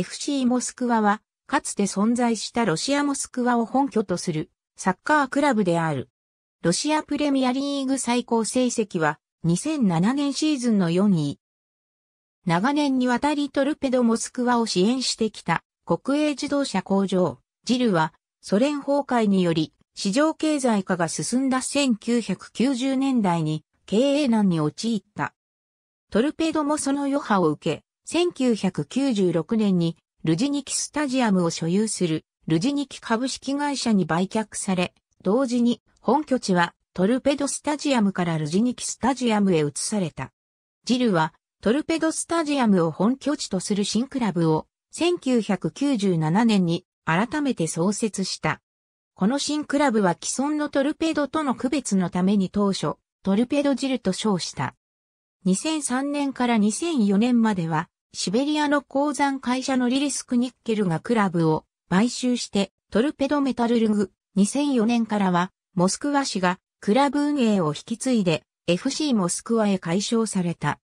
FC モスクワは、かつて存在したロシアモスクワを本拠とするサッカークラブである。ロシアプレミアリーグ最高成績は2007年シーズンの4位。長年にわたりトルペドモスクワを支援してきた国営自動車工場、ジルはソ連崩壊により市場経済化が進んだ1990年代に経営難に陥った。トルペドもその余波を受け、1996年にルジニキスタジアムを所有するルジニキ株式会社に売却され、同時に本拠地はトルペドスタジアムからルジニキスタジアムへ移された。ジルはトルペドスタジアムを本拠地とする新クラブを1997年に改めて創設した。この新クラブは既存のトルペドとの区別のために当初、トルペドジルと称した。2003年から2004年までは、シベリアの鉱山会社のリリスクニッケルがクラブを買収してトルペドメタルルグ2004年からはモスクワ市がクラブ運営を引き継いで FC モスクワへ解消された。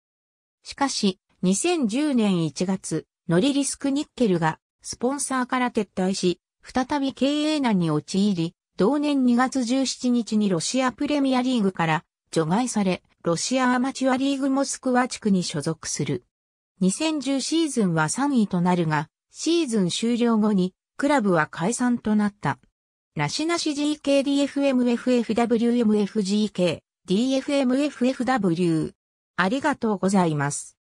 しかし2010年1月のリリスクニッケルがスポンサーから撤退し再び経営難に陥り同年2月17日にロシアプレミアリーグから除外されロシアアマチュアリーグモスクワ地区に所属する。2010シーズンは3位となるが、シーズン終了後に、クラブは解散となった。なしなし GKDFMFFWMFGK、DFMFFW。ありがとうございます。